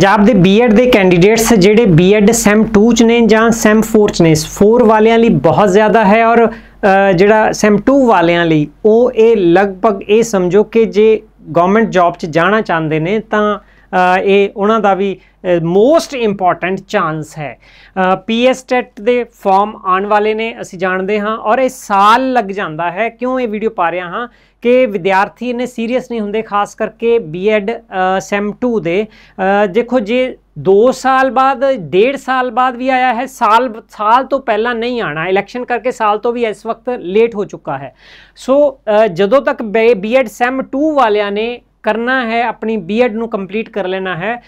ਪੰਜਾਬ ਦੇ ਬੀਐਡ ਦੇ ਕੈਂਡੀਡੇਟਸ ਜਿਹੜੇ ਬੀਐਡ ਸੈਮ 2 ਚ ਨੇ ਜਾਂ ਸੈਮ 4 ਚ ਨੇ 4 ਵਾਲਿਆਂ ਲਈ ਬਹੁਤ ਜ਼ਿਆਦਾ ਹੈ ਔਰ ਜਿਹੜਾ ਸੈਮ 2 ਵਾਲਿਆਂ ਲਈ ਉਹ ਇਹ ਲਗਭਗ ਇਹ ਸਮਝੋ ਕਿ ਜੇ ਗਵਰਨਮੈਂਟ ਜੌਬ 'ਚ ਜਾਣਾ ਚਾਹੁੰਦੇ ਨੇ ਤਾਂ ਇਹ ਉਹਨਾਂ ਦਾ ਵੀ ਮੋਸਟ ਇੰਪੋਰਟੈਂਟ ਚਾਂਸ ਹੈ ਪੀਐਸ ਟੈਟ e ਦੇ ਫਾਰਮ ਆਉਣ ਵਾਲੇ ਨੇ ਅਸੀਂ ਜਾਣਦੇ ਹਾਂ ਔਰ ਇਹ ਸਾਲ ਲੱਗ ਜਾਂਦਾ ਹੈ ਕਿਉਂ ਇਹ ਵੀਡੀਓ ਪਾ ਰਿਹਾ ਹਾਂ ਕਿ ਵਿਦਿਆਰਥੀ ਨੇ ਸੀਰੀਅਸ ਨਹੀਂ ਹੁੰਦੇ ਖਾਸ ਕਰਕੇ ਬੀਐਡ ਸੈਮ 2 ਦੇ ਦੇਖੋ ਜੇ 2 ਸਾਲ ਬਾਅਦ 1.5 ਸਾਲ ਬਾਅਦ ਵੀ ਆਇਆ ਹੈ ਸਾਲ ਸਾਲ ਤੋਂ ਪਹਿਲਾਂ ਨਹੀਂ ਆਣਾ ਇਲੈਕਸ਼ਨ ਕਰਕੇ ਸਾਲ ਤੋਂ ਵੀ ਇਸ ਵਕਤ ਲੇਟ ਹੋ ਚੁੱਕਾ ਹੈ ਸੋ ਜਦੋਂ ਤੱਕ ਬੀਐਡ ਸੈਮ 2 ਵਾਲਿਆਂ ਨੇ ਕਰਨਾ ਹੈ ਆਪਣੀ ਬੀਐਡ ਨੂੰ ਕੰਪਲੀਟ ਕਰ ਲੈਣਾ ਹੈ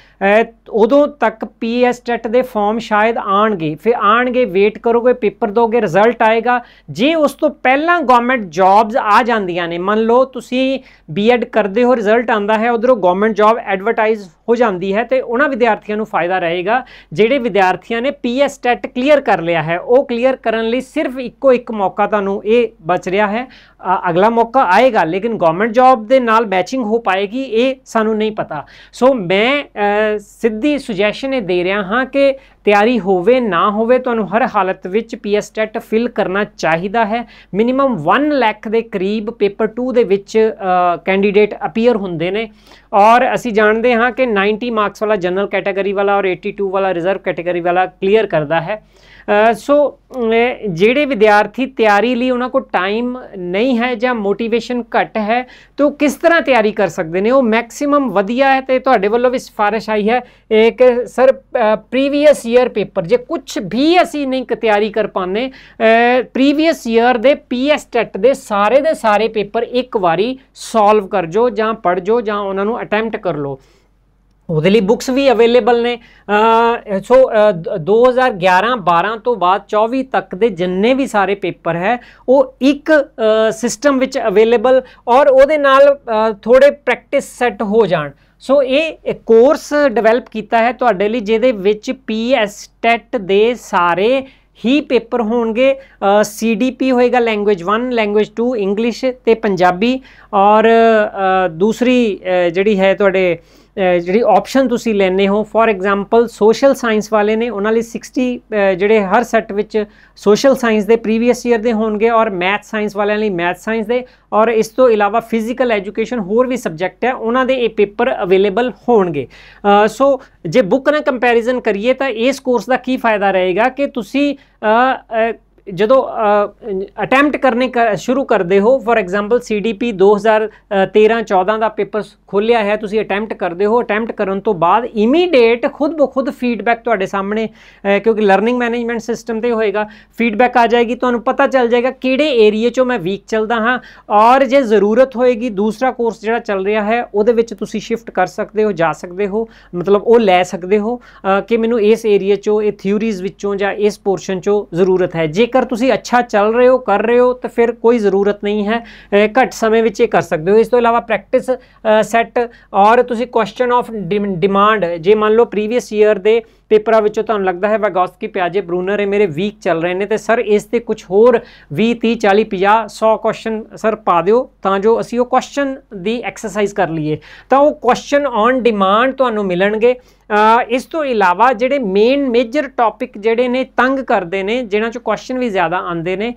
ਉਦੋਂ ਤੱਕ ਪੀਐਸ ਟੈਟ e ਦੇ ਫਾਰਮ ਸ਼ਾਇਦ ਆਣਗੇ ਫਿਰ ਆਣਗੇ ਵੇਟ ਕਰੋਗੇ ਪੇਪਰ ਦੋਗੇ ਰਿਜ਼ਲਟ ਆਏਗਾ ਜੇ ਉਸ ਤੋਂ ਪਹਿਲਾਂ ਗਵਰਨਮੈਂਟ ਜੌਬਸ ਆ ਜਾਂਦੀਆਂ ਨੇ ਮੰਨ ਲਓ ਤੁਸੀਂ ਬੀਐਡ ਕਰਦੇ ਹੋ ਰਿਜ਼ਲਟ ਆਂਦਾ ਹੈ ਉਧਰੋਂ ਗਵਰਨਮੈਂਟ ਜੌਬ ਐਡਵਰਟਾਈਜ਼ ਹੋ ਜਾਂਦੀ ਹੈ ਤੇ ਉਹਨਾਂ ਵਿਦਿਆਰਥੀਆਂ ਨੂੰ ਫਾਇਦਾ ਰਹੇਗਾ ਜਿਹੜੇ ਵਿਦਿਆਰਥੀਆਂ ਨੇ ਪੀਐਸ ਟੈਟ ਕਲੀਅਰ ਕਰ ਲਿਆ ਹੈ ਉਹ ਕਲੀਅਰ ਕਰਨ ਲਈ ਸਿਰਫ ਇੱਕੋ ਇੱਕ ਮੌਕਾ ਤੁਹਾਨੂੰ ਇਹ ਬਚ ਰਿਹਾ ਹੈ ਅਗਲਾ ਮੌਕਾ ਆਏਗਾ ਲੇਕਿਨ ਗਵਰਨਮੈਂਟ ਜੌਬ ਦੇ ਨਾਲ ਮੈਚਿੰਗ ਹੋ ਪਾਏਗੀ ਇਹ ਸਾਨੂੰ ਨਹੀਂ ਪਤਾ ਸੋ ਮੈਂ ਸਿੱਧੀ ਸੁਜੈਸ਼ਨ ਇਹ ਦੇ ਰਿਹਾ ਹਾਂ ਕਿ ਤਿਆਰੀ ਹੋਵੇ ਨਾ ਹੋਵੇ ਤੁਹਾਨੂੰ ਹਰ ਹਾਲਤ ਵਿੱਚ ਪੀਐਸ ਟੈਟ ਫਿਲ ਕਰਨਾ ਚਾਹੀਦਾ ਹੈ ਮਿਨੀਮਮ 1 ਲੱਖ ਦੇ ਕਰੀਬ ਪੇਪਰ 2 ਦੇ ਵਿੱਚ ਕੈਂਡੀਡੇਟ ਅਪੀਅਰ ਹੁੰਦੇ ਨੇ ਔਰ ਅਸੀਂ ਜਾਣਦੇ ਹਾਂ ਕਿ 90 ਮਾਰਕਸ ਵਾਲਾ ਜਨਰਲ ਕੈਟਾਗਰੀ ਵਾਲਾ ਔਰ 82 ਵਾਲਾ ਰਿਜ਼ਰਵ ਕੈਟਾਗਰੀ ਵਾਲਾ ਕਲੀਅਰ ਕਰਦਾ ਹੈ ਸੋ ਜਿਹੜੇ ਵਿਦਿਆਰਥੀ ਤਿਆਰੀ ਲਈ ਉਹਨਾਂ ਕੋਲ ਟਾਈਮ ਨਹੀਂ ਹੈ ਜਾਂ ਮੋਟੀਵੇਸ਼ਨ ਘੱਟ ਹੈ ਤੋ ਕਿਸ ਤਰ੍ਹਾਂ ਤਿਆਰੀ ਕਰ ਸਕਦੇ ਨੇ ਉਹ ਮੈਕਸਿਮਮ ਵਧੀਆ ਹੈ ਤੇ ਤੁਹਾਡੇ ਵੱਲੋਂ ਵੀ ਸਿਫਾਰਿਸ਼ ਆਈ ਹੈ ਇੱਕ ਸਰ ਪ੍ਰੀਵੀਅਸ ਈਅਰ ਪੇਪਰ ਜੇ ਕੁਝ ਵੀ ਅਸੀਂ ਨਹੀਂ ਤਿਆਰੀ ਕਰ ਪਾਨੇ ਪ੍ਰੀਵੀਅਸ ਈਅਰ ਦੇ ਪੀਐਸ ਟੈਟ ਦੇ ਸਾਰੇ ਦੇ ਸਾਰੇ ਪੇਪਰ ਇੱਕ ਵਾਰੀ ਸੋਲਵ ਕਰ ਜੋ ਜਾਂ ਪੜ ਜੋ ਜਾਂ ਉਹਨਾਂ ਨੂੰ ਅਟੈਂਪਟ ਕਰ ਲੋ ਉਹਦੇ ਲਈ ਬੁక్స్ ਵੀ ਅਵੇਲੇਬਲ ਨੇ ਸੋ 2011-12 ਤੋਂ ਬਾਅਦ 24 ਤੱਕ ਦੇ ਜਿੰਨੇ ਵੀ ਸਾਰੇ ਪੇਪਰ ਹੈ ਉਹ ਇੱਕ ਸਿਸਟਮ ਵਿੱਚ ਅਵੇਲੇਬਲ ਔਰ ਉਹਦੇ ਨਾਲ ਥੋੜੇ ਪ੍ਰੈਕਟਿਸ ਸੈੱਟ ਹੋ ਜਾਣ ਸੋ ਇਹ ਇੱਕ ਕੋਰਸ ਡਿਵੈਲਪ ਕੀਤਾ ਹੈ ਤੁਹਾਡੇ ਲਈ ਜਿਹਦੇ ਵਿੱਚ ਪੀਐਸ ਟੈਟ e ਦੇ ਸਾਰੇ ਹੀ ਪੇਪਰ ਹੋਣਗੇ ਸੀਡੀਪੀ ਹੋਏਗਾ ਲੈਂਗੁਏਜ 1 ਲੈਂਗੁਏਜ 2 ਇੰਗਲਿਸ਼ ਤੇ ਪੰਜਾਬੀ ਔਰ ਦੂਸਰੀ ਜਿਹੜੀ ਹੈ ਤੁਹਾਡੇ ਜਿਹੜੀ ਆਪਸ਼ਨ ਤੁਸੀਂ ਲੈਨੇ ਹੋ ਫੋਰ ਐਗਜ਼ਾਮਪਲ ਸੋਸ਼ਲ ਸਾਇੰਸ ਵਾਲੇ ਨੇ ਉਹਨਾਂ ਲਈ 60 ਜਿਹੜੇ ਹਰ ਸੈੱਟ ਵਿੱਚ ਸੋਸ਼ਲ ਸਾਇੰਸ ਦੇ ਪ੍ਰੀਵੀਅਸ ਈਅਰ ਦੇ ਹੋਣਗੇ ਔਰ ਮੈਥ ਸਾਇੰਸ ਵਾਲਿਆਂ ਲਈ ਮੈਥ ਸਾਇੰਸ ਦੇ ਔਰ ਇਸ ਤੋਂ ਇਲਾਵਾ ਫਿਜ਼ੀਕਲ ਐਜੂਕੇਸ਼ਨ ਹੋਰ ਵੀ ਸਬਜੈਕਟ ਹੈ ਉਹਨਾਂ ਦੇ ਇਹ ਪੇਪਰ ਅਵੇਲੇਬਲ ਹੋਣਗੇ ਸੋ ਜੇ ਬੁੱਕ ਨਾਲ ਕੰਪੈਰੀਜ਼ਨ ਕਰੀਏ ਤਾਂ ਇਸ ਕੋਰਸ ਦਾ ਕੀ ਫਾਇਦਾ ਰਹੇਗਾ ਕਿ ਤੁਸੀਂ ਜਦੋਂ ਅਟੈਂਪਟ ਕਰਨੇ ਸ਼ੁਰੂ ਕਰਦੇ ਹੋ ਫੋਰ ਐਗਜ਼ਾਮਪਲ ਸੀਡੀਪੀ 2013-14 ਦਾ ਪੇਪਰ ਖੋਲਿਆ ਹੈ ਤੁਸੀਂ ਅਟੈਂਪਟ ਕਰਦੇ ਹੋ ਅਟੈਂਪਟ ਕਰਨ ਤੋਂ ਬਾਅਦ ਇਮੀਡੀਏਟ ਖੁਦ ਬਖੁਦ ਫੀਡਬੈਕ ਤੁਹਾਡੇ ਸਾਹਮਣੇ ਕਿਉਂਕਿ ਲਰਨਿੰਗ ਮੈਨੇਜਮੈਂਟ ਸਿਸਟਮ ਤੇ ਹੋਏਗਾ ਫੀਡਬੈਕ ਆ ਜਾਏਗੀ ਤੁਹਾਨੂੰ ਪਤਾ ਚੱਲ ਜਾਏਗਾ ਕਿਹੜੇ ਏਰੀਆ 'ਚੋਂ ਮੈਂ ਵੀਕ ਚੱਲਦਾ ਹਾਂ ਔਰ ਜੇ ਜ਼ਰੂਰਤ ਹੋਏਗੀ ਦੂਸਰਾ ਕੋਰਸ ਜਿਹੜਾ ਚੱਲ ਰਿਹਾ ਹੈ ਉਹਦੇ ਵਿੱਚ ਤੁਸੀਂ ਸ਼ਿਫਟ ਕਰ ਸਕਦੇ ਹੋ ਜਾ ਸਕਦੇ ਹੋ ਮਤਲਬ ਉਹ ਲੈ ਸਕਦੇ ਹੋ ਕਿ ਮੈਨੂੰ ਇਸ ਏਰੀਆ 'ਚੋਂ ਇਹ ਥਿਊਰੀਜ਼ ਵਿੱਚੋਂ ਜਾਂ ਇਸ ਪੋਰਸ਼ਨ 'ਚੋਂ ਜ਼ਰੂਰਤ ਹੈ ਜੇ ਜੇਕਰ ਤੁਸੀਂ ਅੱਛਾ ਚੱਲ ਰਹੇ ਹੋ ਕਰ ਰਹੇ ਹੋ ਤਾਂ ਫਿਰ ਕੋਈ ਜ਼ਰੂਰਤ ਨਹੀਂ ਹੈ ਘੱਟ ਸਮੇਂ ਵਿੱਚ ਇਹ ਕਰ ਸਕਦੇ ਹੋ ਇਸ ਤੋਂ ਇਲਾਵਾ ਪ੍ਰੈਕਟਿਸ ਸੈੱਟ ਔਰ ਤੁਸੀਂ ਕੁਐਸਚਨ ਆਫ ਡਿਮਾਂਡ ਜੇ ਮੰਨ ਲਓ ਪ੍ਰੀਵੀਅਸ ਈਅਰ ਦੇ ਪੇਪਰਾਂ ਵਿੱਚੋਂ ਤੁਹਾਨੂੰ ਲੱਗਦਾ ਹੈ ਵਾਗੋਸਕੀ ਪਿਆਜੇ ਬਰੂਨਰ ਇਹ ਮੇਰੇ ਵੀਕ ਚੱਲ ਰਹੇ ਨੇ ਤੇ ਸਰ ਇਸ ਤੇ ਕੁਝ ਹੋਰ 20 30 40 50 100 ਕੁਐਸਚਨ ਸਰ ਪਾ ਦਿਓ ਤਾਂ ਜੋ ਅਸੀਂ ਉਹ ਕੁਐਸਚਨ ਦੀ ਐਕਸਰਸਾਈਜ਼ ਕਰ ਲਈਏ ਤਾਂ ਉਹ ਕੁਐਸਚਨ ਔਨ ਡਿਮਾਂਡ ਤੁਹਾਨੂੰ ਮਿਲਣਗੇ ਇਸ ਤੋਂ ਇਲਾਵਾ ਜਿਹੜੇ ਮੇਨ ਮੇਜਰ ਟੌਪਿਕ ਜਿਹੜੇ ਨੇ ਤੰਗ ਕਰਦੇ ਨੇ ਜਿਨ੍ਹਾਂ ਚੋਂ ਕੁਐਸਚਨ ਵੀ ਜ਼ਿਆਦਾ ਆਉਂਦੇ ਨੇ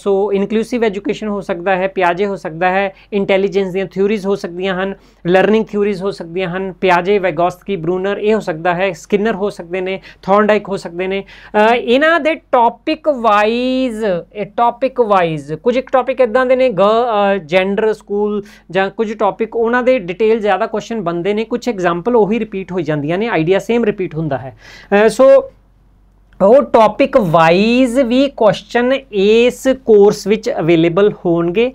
ਸੋ ਇਨਕਲੂਸਿਵ ਐਜੂਕੇਸ਼ਨ ਹੋ ਸਕਦਾ ਹੈ ਪਿਆਜੇ ਹੋ ਸਕਦਾ ਹੈ ਇੰਟੈਲੀਜੈਂਸ ਦੀਆਂ ਥਿਊਰੀਜ਼ ਹੋ ਸਕਦੀਆਂ ਹਨ ਲਰਨਿੰਗ ਥਿਊਰੀਜ਼ ਹੋ ਸਕਦੀਆਂ ਹਨ ਪਿਆਜੇ ਵੈਗੋਸਕੀ ਬਰੂਨਰ ਇਹ ਹੋ ਸਕਦਾ ਹੈ ਸਕਿਨਰ ਹੋ ਸਕਦੇ ਨੇ ਥੌਂਡਾਈਕ ਹੋ ਸਕਦੇ ਨੇ ਇਹਨਾਂ ਦੇ ਟੌਪਿਕ ਵਾਈਜ਼ ਇਹ ਟੌਪਿਕ ਵਾਈਜ਼ ਕੁਝ ਇੱਕ ਟੌਪਿਕ ਇਦਾਂ ਦੇ ਨੇ ਜੈਂਡਰ ਸਕੂਲ ਜਾਂ ਕੁਝ ਟੌਪਿਕ ਉਹਨਾਂ ਦੇ ਡਿਟੇਲ ਜ਼ਿਆਦਾ ਕੁਐਸਚਨ ਬੰਦੇ ਨੇ ਕੁਝ ਐਗਜ਼ਾਮਪਲ ਉਹੀ ਰਿਪੀਟ ਹੋਈ ਜਾਂਦੀਆਂ ਨੇ ਆਈਡੀਆ ਸੇਮ ਰਿਪੀਟ ਹੁੰਦਾ ਹੈ ਸੋ ਉਹ ਟੌਪਿਕ ਵਾਈਜ਼ ਵੀ ਕੁਐਸਚਨ ਇਸ ਕੋਰਸ ਵਿੱਚ ਅਵੇਲੇਬਲ ਹੋਣਗੇ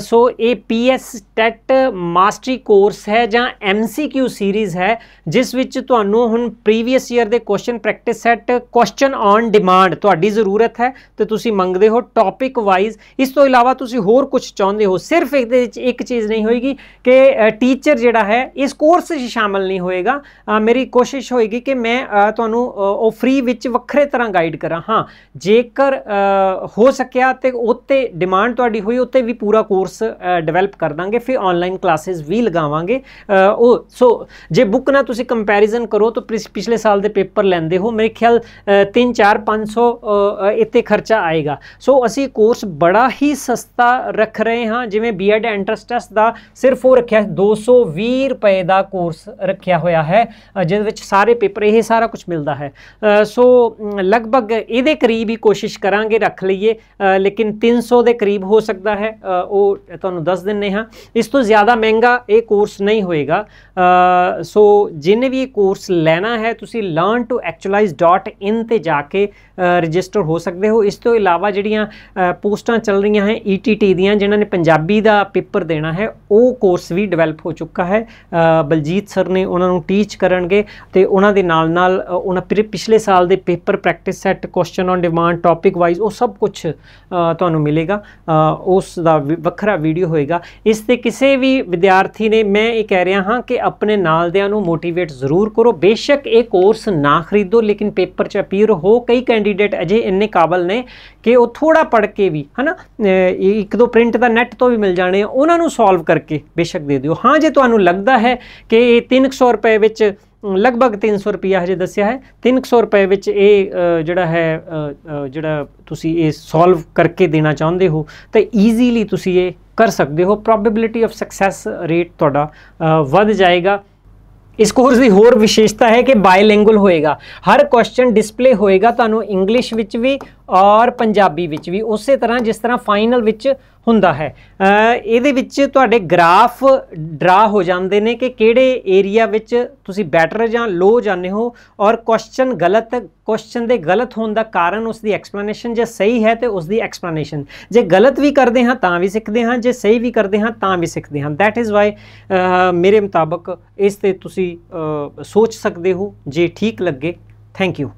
ਸੋ ਇਹ ਪੀਐਸ ਟੈਟ ਮਾਸਟਰੀ ਕੋਰਸ ਹੈ ਜਾਂ ਐਮਸੀਕਿਊ ਸੀਰੀਜ਼ ਹੈ ਜਿਸ ਵਿੱਚ ਤੁਹਾਨੂੰ ਹੁਣ ਪ੍ਰੀਵੀਅਸ ਈਅਰ ਦੇ question practice set question on demand ਤੁਹਾਡੀ ਜ਼ਰੂਰਤ ਹੈ ਤੇ ਤੁਸੀਂ ਮੰਗਦੇ ਹੋ ਟੌਪਿਕ ਵਾਈਜ਼ ਇਸ ਤੋਂ ਇਲਾਵਾ ਤੁਸੀਂ ਹੋਰ ਕੁਝ ਚਾਹੁੰਦੇ ਹੋ ਸਿਰਫ ਇਹਦੇ ਵਿੱਚ ਇੱਕ ਚੀਜ਼ ਨਹੀਂ ਹੋਏਗੀ ਕਿ ਟੀਚਰ ਜਿਹੜਾ ਹੈ ਇਸ ਕੋਰਸ 'ਚ ਸ਼ਾਮਲ ਨਹੀਂ ਹੋਏਗਾ ਮੇਰੀ ਕੋਸ਼ਿਸ਼ ਹੋਏਗੀ ਕਿ ਮੈਂ ਤੁਹਾਨੂੰ ਉਹ ਫ੍ਰੀ ਵਿੱਚ ਵੱਖਰੇ ਤਰ੍ਹਾਂ ਗਾਈਡ ਕਰਾਂ ਹਾਂ ਜੇਕਰ ਹੋ ਸਕਿਆ ਤੇ ਉੱਤੇ ਡਿਮਾਂਡ ਤੁਹਾਡੀ ਹੋਈ ਉੱਤੇ ਵੀ ਪੂਰਾ ਕੋਰਸ ਡਿਵੈਲਪ ਕਰ ਦਾਂਗੇ ਫਿਰ ਆਨਲਾਈਨ ਕਲਾਸਿਸ ਵੀ ਲਗਾਵਾਂਗੇ ਉਹ ਸੋ ਜੇ ਬੁੱਕ ਨਾਲ ਤੁਸੀਂ ਕੰਪੈਰੀਜ਼ਨ ਕਰੋ ਤਾਂ ਪਿਛਲੇ ਸਾਲ ਦੇ ਪੇਪਰ ਲੈਂਦੇ ਹੋ ਮੇਰੇ ਖਿਆਲ 3 4 500 ਇੱਥੇ ਖਰਚਾ ਆਏਗਾ ਸੋ ਅਸੀਂ ਕੋਰਸ ਬੜਾ ਹੀ ਸਸਤਾ ਰੱਖ ਰਹੇ ਹਾਂ ਜਿਵੇਂ ਬੀਐਡ ਐਂਟਰਸ ਟੈਸਟ ਦਾ ਸਿਰਫ ਉਹ ਰੱਖਿਆ 220 ਰੁਪਏ ਦਾ ਕੋਰਸ ਰੱਖਿਆ ਹੋਇਆ ਹੈ ਜਿਸ ਵਿੱਚ ਸਾਰੇ ਪੇਪਰ ਇਹ ਸਾਰਾ ਕੁਝ ਮਿਲਦਾ ਹੈ ਸੋ ਲਗਭਗ ਇਹਦੇ ਕਰੀਬ ਹੀ ਕੋਸ਼ਿਸ਼ ਕਰਾਂਗੇ ਰੱਖ ਲਈਏ ਲੇਕਿਨ 300 ਦੇ ਕਰੀਬ ਹੋ ਸਕਦਾ ਹੈ ਉਹ ਤੁਹਾਨੂੰ ਦੱਸ ਦਿੰਨੇ ਹਾਂ ਇਸ ਤੋਂ ਜ਼ਿਆਦਾ ਮਹਿੰਗਾ ਇਹ ਕੋਰਸ ਨਹੀਂ ਹੋਏਗਾ ਸੋ ਜਿੰਨੇ ਵੀ ਇਹ ਕੋਰਸ ਲੈਣਾ ਹੈ ਤੁਸੀਂ learntoactualize.in ਤੇ ਜਾ ਕੇ ਰਜਿਸਟਰ ਹੋ ਸਕਦੇ ਹੋ ਇਸ ਤੋਂ ਇਲਾਵਾ ਜਿਹੜੀਆਂ ਪੋਸਟਾਂ ਚੱਲ ਰਹੀਆਂ ਹੈ ETT ਦੀਆਂ ਜਿਨ੍ਹਾਂ ਨੇ ਪੰਜਾਬੀ ਦਾ ਪੇਪਰ ਦੇਣਾ ਹੈ ਉਹ ਕੋਰਸ ਵੀ ਡਿਵੈਲਪ ਹੋ ਚੁੱਕਾ ਹੈ ਬਲਜੀਤ ਸਰ ਨੇ ਉਹਨਾਂ ਨੂੰ ਟੀਚ ਕਰਨਗੇ ਤੇ ਉਹਨਾਂ ਦੇ ਨਾਲ ਨਾਲ ਉਹਨਾਂ ਪਿਛਲੇ ਸਾਲ ਦੇ paper practice set question on demand topic wise ਉਹ ਸਭ ਕੁਝ ਤੁਹਾਨੂੰ ਮਿਲੇਗਾ ਉਸ ਦਾ ਵੱਖਰਾ ਵੀਡੀਓ ਹੋਏਗਾ ਇਸ ਤੇ ਕਿਸੇ ਵੀ ਵਿਦਿਆਰਥੀ ਨੇ ਮੈਂ ਇਹ ਕਹਿ ਰਿਹਾ ਹਾਂ ਕਿ ਆਪਣੇ ਨਾਲਦਿਆਂ ਨੂੰ ਮੋਟੀਵੇਟ ਜ਼ਰੂਰ ਕਰੋ ਬੇਸ਼ੱਕ ਇਹ ਕੋਰਸ ਨਾ ਖਰੀਦੋ ਲੇਕਿਨ ਪੇਪਰ 'ਚ ਅਪੀਅਰ ਹੋ ਕਈ ਕੈਂਡੀਡੇਟ ਅਜੇ ਇੰਨੇ ਕਾਬਲ ਨੇ ਕਿ ਉਹ ਥੋੜਾ ਪੜ ਕੇ ਵੀ ਹਨਾ ਇੱਕ ਦੋ ਪ੍ਰਿੰਟ ਦਾ ਨੈਟ ਤੋਂ ਵੀ ਮਿਲ ਜਾਣੇ ਉਹਨਾਂ ਨੂੰ ਸੋਲਵ ਕਰਕੇ ਬੇਸ਼ੱਕ ਦੇ ਦਿਓ ਹਾਂ ਜੇ ਤੁਹਾਨੂੰ ਲੱਗਦਾ ਹੈ ਕਿ 300 ਰੁਪਏ ਵਿੱਚ ਲਗਭਗ 300 ਰੁਪਿਆ ਹਜੇ ਦੱਸਿਆ ਹੈ 300 ਰੁਪਏ ਵਿੱਚ ਇਹ ਜਿਹੜਾ ਹੈ ਜਿਹੜਾ ਤੁਸੀਂ ਇਹ ਸੋਲਵ ਕਰਕੇ ਦੇਣਾ ਚਾਹੁੰਦੇ ਹੋ ਤਾਂ ਈਜ਼ੀਲੀ ਤੁਸੀਂ ਇਹ ਕਰ ਸਕਦੇ ਹੋ ਪ੍ਰੋਬੇਬਿਲਿਟੀ ਆਫ ਸਕਸੈਸ ਰੇਟ ਤੁਹਾਡਾ ਵੱਧ ਜਾਏਗਾ ਇਸ ਕੋਰਸ ਦੀ ਹੋਰ ਵਿਸ਼ੇਸ਼ਤਾ ਹੈ ਕਿ ਬਾਇਲਿੰਗੁਅਲ ਹੋਏਗਾ ਹਰ ਕੁਐਸਚਨ ਡਿਸਪਲੇ ਹੋਏਗਾ ਤੁਹਾਨੂੰ ਇੰਗਲਿਸ਼ ਵਿੱਚ ਵੀ ਔਰ ਪੰਜਾਬੀ ਵਿੱਚ ਵੀ ਉਸੇ ਤਰ੍ਹਾਂ ਜਿਸ ਤਰ੍ਹਾਂ ਫਾਈਨਲ ਵਿੱਚ ਹੁੰਦਾ ਹੈ ਇਹਦੇ ਵਿੱਚ ਤੁਹਾਡੇ ਗ੍ਰਾਫ ਡਰਾ ਹੋ ਜਾਂਦੇ ਨੇ ਕਿ ਕਿਹੜੇ ਏਰੀਆ ਵਿੱਚ ਤੁਸੀਂ ਬੈਟਰ ਜਾਂ ਲੋ ਜਾਂਦੇ ਹੋ ਔਰ ਕੁਐਸਚਨ ਗਲਤ ਕੁਐਸਚਨ ਦੇ ਗਲਤ ਹੋਣ ਦਾ ਕਾਰਨ ਉਸ ਦੀ ਐਕਸਪਲੇਨੇਸ਼ਨ ਜੇ ਸਹੀ ਹੈ ਤੇ ਉਸ ਦੀ ਐਕਸਪਲੇਨੇਸ਼ਨ ਜੇ ਗਲਤ ਵੀ ਕਰਦੇ ਹਾਂ ਤਾਂ ਵੀ ਸਿੱਖਦੇ ਹਾਂ ਜੇ ਸਹੀ ਵੀ ਕਰਦੇ ਹਾਂ ਤਾਂ ਵੀ ਸਿੱਖਦੇ ਹਾਂ ਥੈਟ ਇਜ਼ ਵਾਈ ਮੇਰੇ ਮੁਤਾਬਕ ਇਸ ਤੇ ਤੁਸੀਂ ਸੋਚ ਸਕਦੇ ਹੋ ਜੇ ਠੀਕ ਲੱਗੇ ਥੈਂਕ ਯੂ